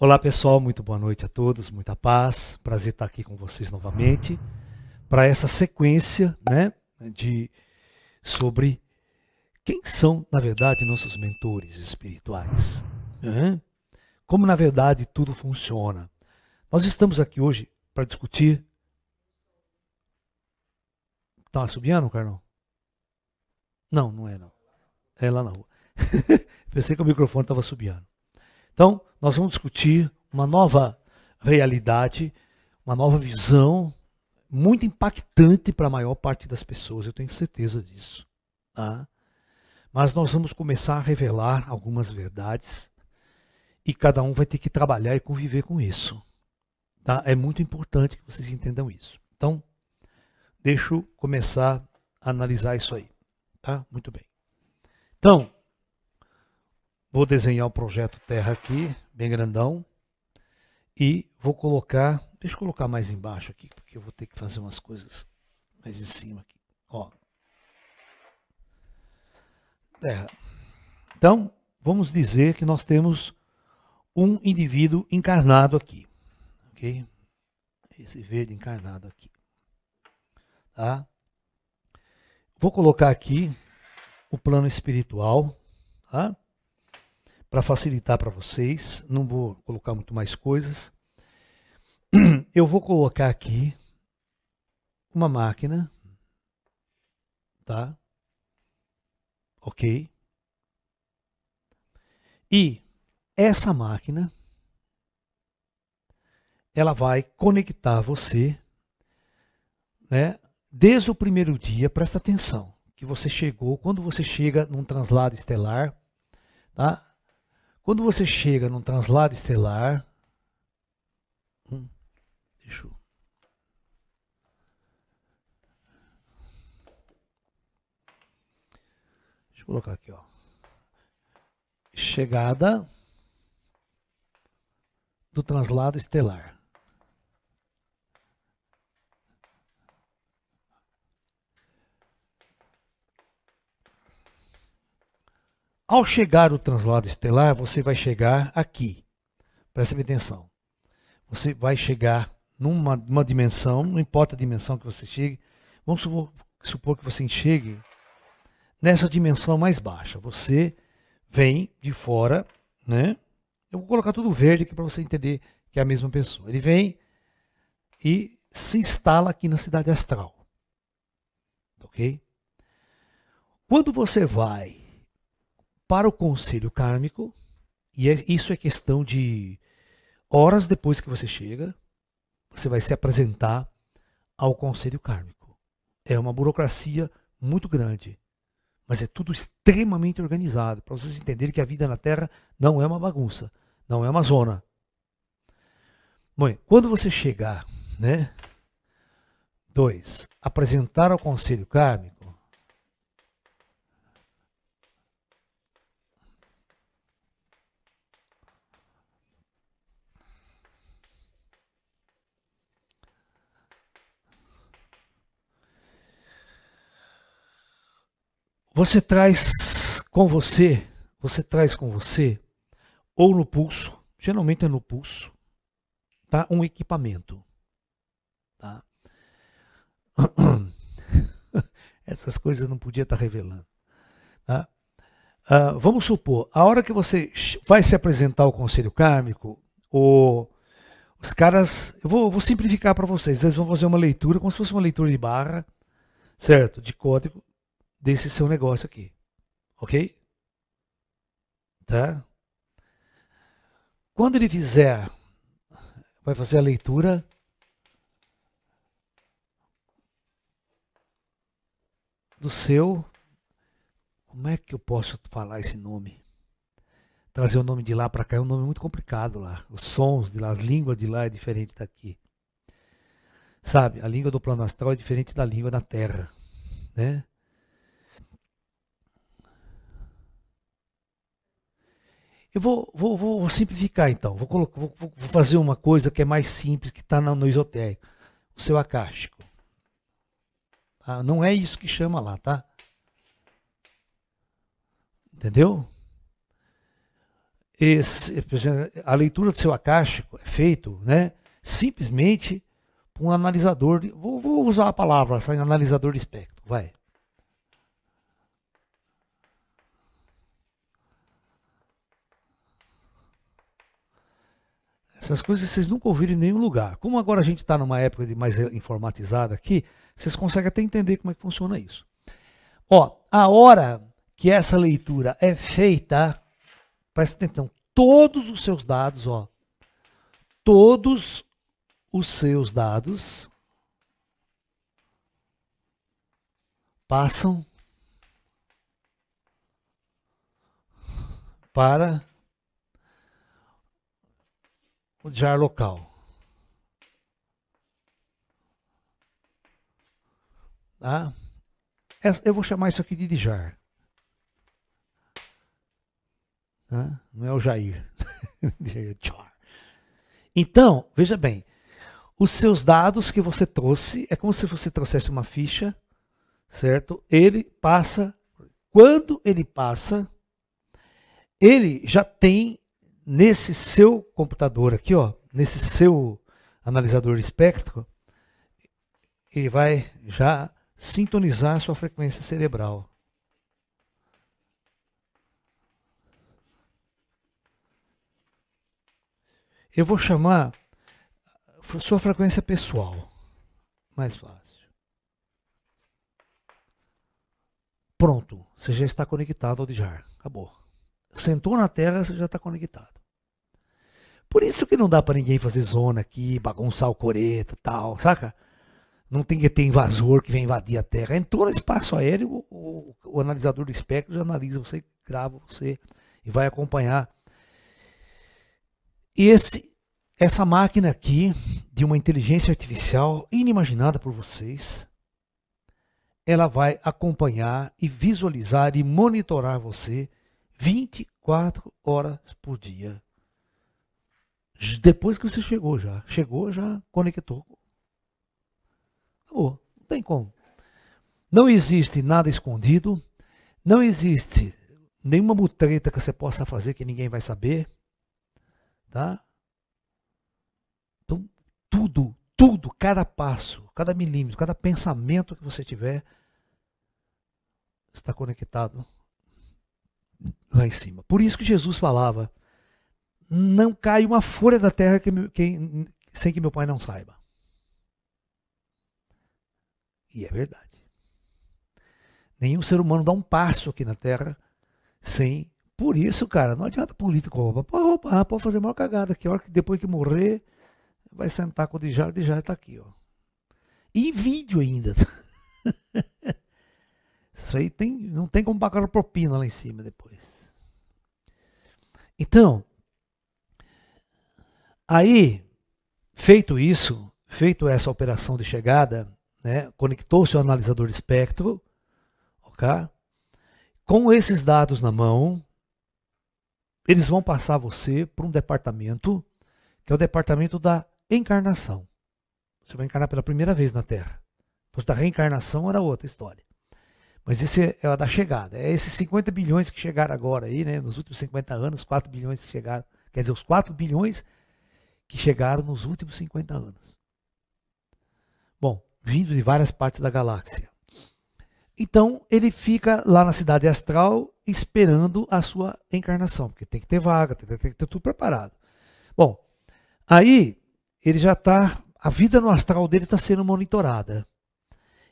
Olá pessoal, muito boa noite a todos, muita paz, prazer estar aqui com vocês novamente para essa sequência, né, de sobre quem são na verdade nossos mentores espirituais, né? como na verdade tudo funciona. Nós estamos aqui hoje para discutir. Tá subindo, Carlão? Não, não é não. É lá na rua. Pensei que o microfone estava subindo. Então, nós vamos discutir uma nova realidade, uma nova visão, muito impactante para a maior parte das pessoas, eu tenho certeza disso. Tá? Mas nós vamos começar a revelar algumas verdades e cada um vai ter que trabalhar e conviver com isso. Tá? É muito importante que vocês entendam isso. Então, deixo começar a analisar isso aí. Tá? Muito bem. Então, Vou desenhar o projeto terra aqui, bem grandão. E vou colocar, deixa eu colocar mais embaixo aqui, porque eu vou ter que fazer umas coisas mais em cima aqui. Ó. Terra. Então, vamos dizer que nós temos um indivíduo encarnado aqui. OK? Esse verde encarnado aqui. Tá? Vou colocar aqui o plano espiritual, tá? para facilitar para vocês. Não vou colocar muito mais coisas. Eu vou colocar aqui uma máquina, tá? Ok? E essa máquina ela vai conectar você, né? Desde o primeiro dia, presta atenção, que você chegou, quando você chega num translado estelar, tá? Quando você chega num translado estelar, hum, deixa eu colocar aqui, ó. Chegada do translado estelar. Ao chegar o translado estelar, você vai chegar aqui. Preste atenção. Você vai chegar numa, numa dimensão, não importa a dimensão que você chegue. Vamos supor, supor que você chegue nessa dimensão mais baixa. Você vem de fora, né? Eu vou colocar tudo verde aqui para você entender que é a mesma pessoa. Ele vem e se instala aqui na cidade astral. Ok? Quando você vai para o conselho kármico, e é, isso é questão de horas depois que você chega, você vai se apresentar ao conselho kármico. É uma burocracia muito grande, mas é tudo extremamente organizado, para vocês entenderem que a vida na Terra não é uma bagunça, não é uma zona. Bom, quando você chegar, né? Dois, apresentar ao conselho kármico, Você traz com você, você traz com você, ou no pulso, geralmente é no pulso, tá? Um equipamento, tá? Essas coisas não podia estar tá revelando, tá? Ah, vamos supor, a hora que você vai se apresentar ao conselho kármico, ou os caras, eu vou, vou simplificar para vocês, eles vão fazer uma leitura, como se fosse uma leitura de barra, certo? De código, desse seu negócio aqui. Ok? Tá? Quando ele fizer, vai fazer a leitura. Do seu. Como é que eu posso falar esse nome? Trazer o nome de lá para cá é um nome muito complicado lá. Os sons de lá, as línguas de lá é diferente daqui. Sabe, a língua do plano astral é diferente da língua da Terra, né? Eu vou, vou, vou simplificar então, vou, colocar, vou, vou, fazer uma coisa que é mais simples, que está no esotérico, o seu acástico. Ah, não é isso que chama lá, tá? Entendeu? Esse, a leitura do seu acástico é feito, né, simplesmente por um analisador, de, vou, vou usar a palavra, analisador de espectro, vai. Essas coisas vocês nunca ouviram em nenhum lugar. Como agora a gente está numa época de mais informatizada aqui, vocês conseguem até entender como é que funciona isso. Ó, a hora que essa leitura é feita, presta atenção, todos os seus dados, ó, todos os seus dados passam para o jar local. Tá? Eu vou chamar isso aqui de jar. Tá? Ah, não é o Jair. então, veja bem. Os seus dados que você trouxe, é como se você trouxesse uma ficha, certo? Ele passa, quando ele passa, ele já tem nesse seu computador aqui, ó, nesse seu analisador espectro, ele vai já sintonizar a sua frequência cerebral. Eu vou chamar sua frequência pessoal. Mais fácil. Pronto, você já está conectado ao Djar. Acabou. Sentou na Terra, você já está conectado. Por isso que não dá para ninguém fazer zona aqui, bagunçar o coreto e tal, saca? Não tem que ter invasor que vem invadir a terra. Entrou no espaço aéreo, o, o, o analisador do espectro já analisa você, grava você e vai acompanhar. Esse, essa máquina aqui, de uma inteligência artificial inimaginada por vocês, ela vai acompanhar e visualizar e monitorar você 24 horas por dia, depois que você chegou já. Chegou, já conectou. Acabou. Não tem como. Não existe nada escondido. Não existe nenhuma mutreta que você possa fazer que ninguém vai saber. Tá? Então, tudo, tudo, cada passo, cada milímetro, cada pensamento que você tiver está conectado lá em cima. Por isso que Jesus falava não cai uma folha da terra que, que, sem que meu pai não saiba. E é verdade. Nenhum ser humano dá um passo aqui na terra sem. Por isso, cara, não adianta político roubar. Pode roubar, pode fazer maior cagada, que a hora que depois que morrer, vai sentar com o Dijar, o Dijar tá aqui, ó. E vídeo ainda. Isso aí tem, não tem como pagar propina lá em cima depois. Então, Aí, feito isso, feito essa operação de chegada, né, conectou-se o analisador de espectro, ok? Com esses dados na mão, eles vão passar você para um departamento, que é o departamento da encarnação. Você vai encarnar pela primeira vez na Terra. Depois da reencarnação era outra história. Mas esse é a é da chegada. É esses 50 bilhões que chegaram agora aí, né? Nos últimos 50 anos, 4 bilhões que chegaram. Quer dizer, os 4 bilhões que chegaram nos últimos 50 anos. Bom, vindo de várias partes da galáxia. Então ele fica lá na cidade astral esperando a sua encarnação, porque tem que ter vaga, tem, que ter tudo preparado. Bom, aí ele já está, a vida no astral dele está sendo monitorada.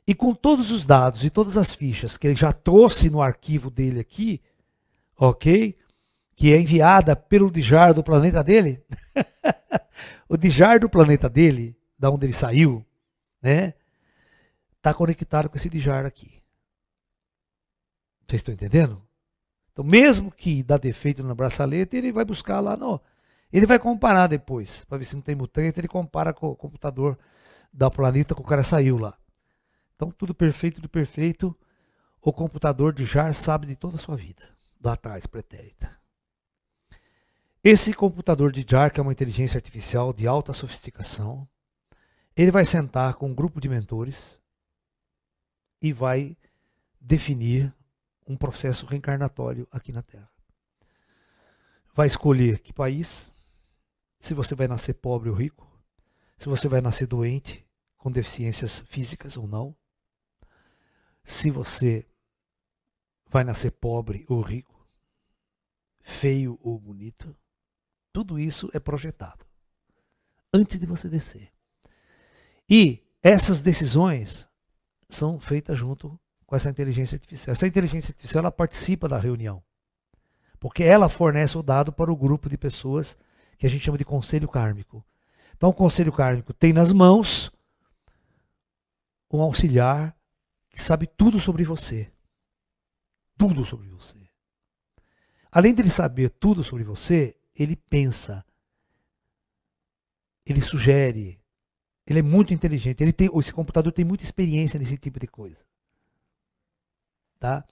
E com todos os dados e todas as fichas que ele já trouxe no arquivo dele aqui, ok? que é enviada pelo Djar do planeta dele. o Djar do planeta dele, da onde ele saiu, né? Está conectado com esse Djar aqui. Vocês estão entendendo? Então, mesmo que dá defeito no braçalete, ele vai buscar lá no. Ele vai comparar depois, para ver se não tem mutante, ele compara com o computador da planeta que o cara saiu lá. Então, tudo perfeito do perfeito, o computador de Jar sabe de toda a sua vida, lá atrás pretérita. Esse computador de JAR, que é uma inteligência artificial de alta sofisticação, ele vai sentar com um grupo de mentores e vai definir um processo reencarnatório aqui na Terra. Vai escolher que país, se você vai nascer pobre ou rico, se você vai nascer doente, com deficiências físicas ou não, se você vai nascer pobre ou rico, feio ou bonito tudo isso é projetado antes de você descer. E essas decisões são feitas junto com essa inteligência artificial. Essa inteligência artificial ela participa da reunião, porque ela fornece o dado para o grupo de pessoas que a gente chama de conselho kármico. Então, o conselho kármico tem nas mãos um auxiliar que sabe tudo sobre você. Tudo sobre você. Além dele saber tudo sobre você, ele pensa, ele sugere, ele é muito inteligente. Ele tem, esse computador tem muita experiência nesse tipo de coisa. Tá?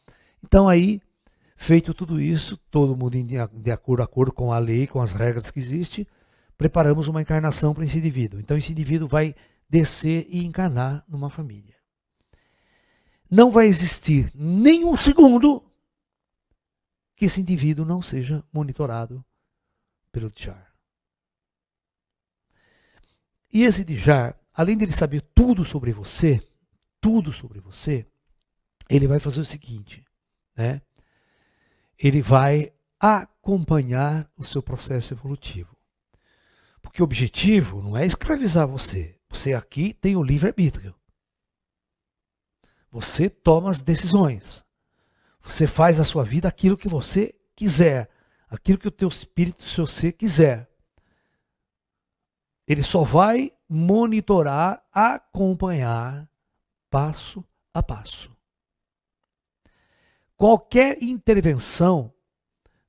Então aí, feito tudo isso, todo mundo de acordo, acordo com a lei, com as regras que existem, preparamos uma encarnação para esse indivíduo. Então esse indivíduo vai descer e encarnar numa família. Não vai existir nenhum segundo que esse indivíduo não seja monitorado pelo Djar. E esse Djar, além dele saber tudo sobre você, tudo sobre você, ele vai fazer o seguinte, né? Ele vai acompanhar o seu processo evolutivo. Porque o objetivo não é escravizar você. Você aqui tem o livre-arbítrio. Você toma as decisões. Você faz a sua vida aquilo que você quiser aquilo que o teu espírito, o seu quiser. Ele só vai monitorar, acompanhar passo a passo. Qualquer intervenção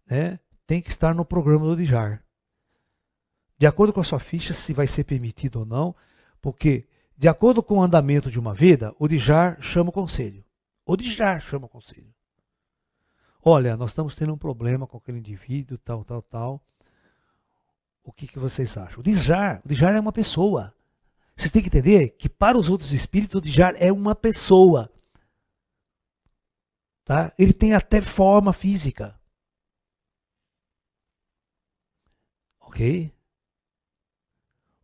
né, tem que estar no programa do Dijar. De acordo com a sua ficha, se vai ser permitido ou não, porque de acordo com o andamento de uma vida, o Dijar chama o conselho. O Dijar chama o conselho. Olha, nós estamos tendo um problema com aquele indivíduo, tal, tal, tal. O que, que vocês acham? O Dijar, o Dijar é uma pessoa. Vocês têm que entender que para os outros espíritos, o Dijar é uma pessoa. Tá? Ele tem até forma física. Ok?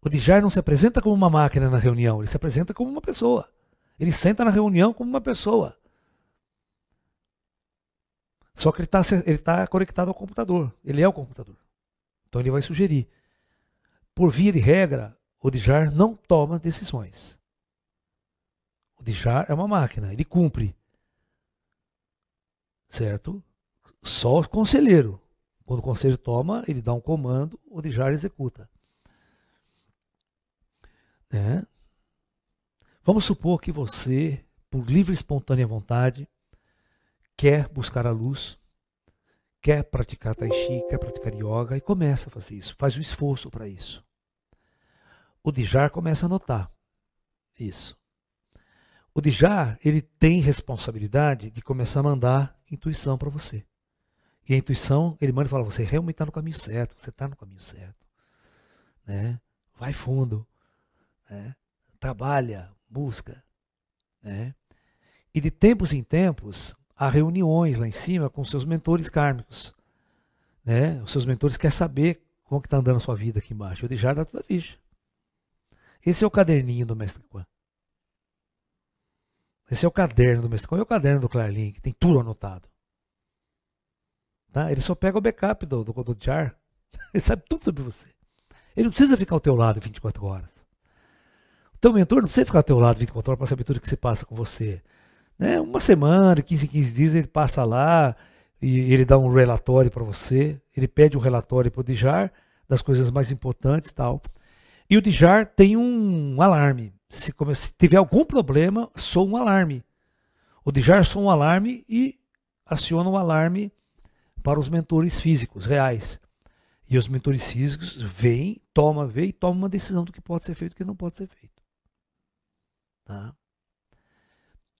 O Dijar não se apresenta como uma máquina na reunião, ele se apresenta como uma pessoa. Ele senta na reunião como uma pessoa. Só que ele está ele tá conectado ao computador. Ele é o computador. Então ele vai sugerir. Por via de regra, o DJAR não toma decisões. O DJAR é uma máquina, ele cumpre. Certo? Só o conselheiro. Quando o conselho toma, ele dá um comando, o DJAR executa. Né? Vamos supor que você, por livre e espontânea vontade, quer buscar a luz, quer praticar tai chi, quer praticar yoga e começa a fazer isso, faz um esforço para isso. O Dijar começa a notar isso. O Dijar, ele tem responsabilidade de começar a mandar intuição para você. E a intuição, ele manda e fala, você realmente está no caminho certo, você está no caminho certo. Né? Vai fundo. Né? Trabalha, busca. Né? E de tempos em tempos, a reuniões lá em cima com seus mentores kármicos. Né? Os seus mentores querem saber como que está andando a sua vida aqui embaixo. O Jar da toda ficha. Esse é o caderninho do Mestre Quan. Esse é o caderno do Mestre Quan. É o caderno do Clarlin, que tem tudo anotado. Tá? Ele só pega o backup do, do, do Jar. Ele sabe tudo sobre você. Ele não precisa ficar ao teu lado 24 horas. O teu mentor não precisa ficar ao teu lado 24 horas para saber tudo o que se passa com você. Né? Uma semana, 15, 15 dias, ele passa lá e ele dá um relatório para você, ele pede um relatório para o Dijar das coisas mais importantes e tal. E o Dijar tem um alarme. Se, se tiver algum problema, soa um alarme. O Dijar soa um alarme e aciona o um alarme para os mentores físicos reais. E os mentores físicos vêm, toma, vê e toma uma decisão do que pode ser feito e do que não pode ser feito. Tá?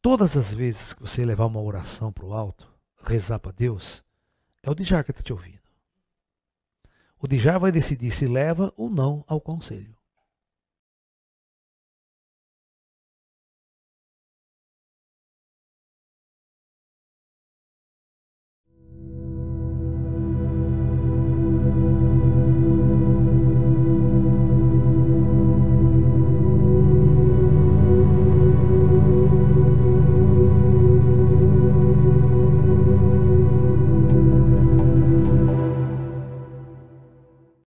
Todas as vezes que você levar uma oração para o alto, rezar para Deus, é o Dijar que está te ouvindo. O Dijar vai decidir se leva ou não ao conselho.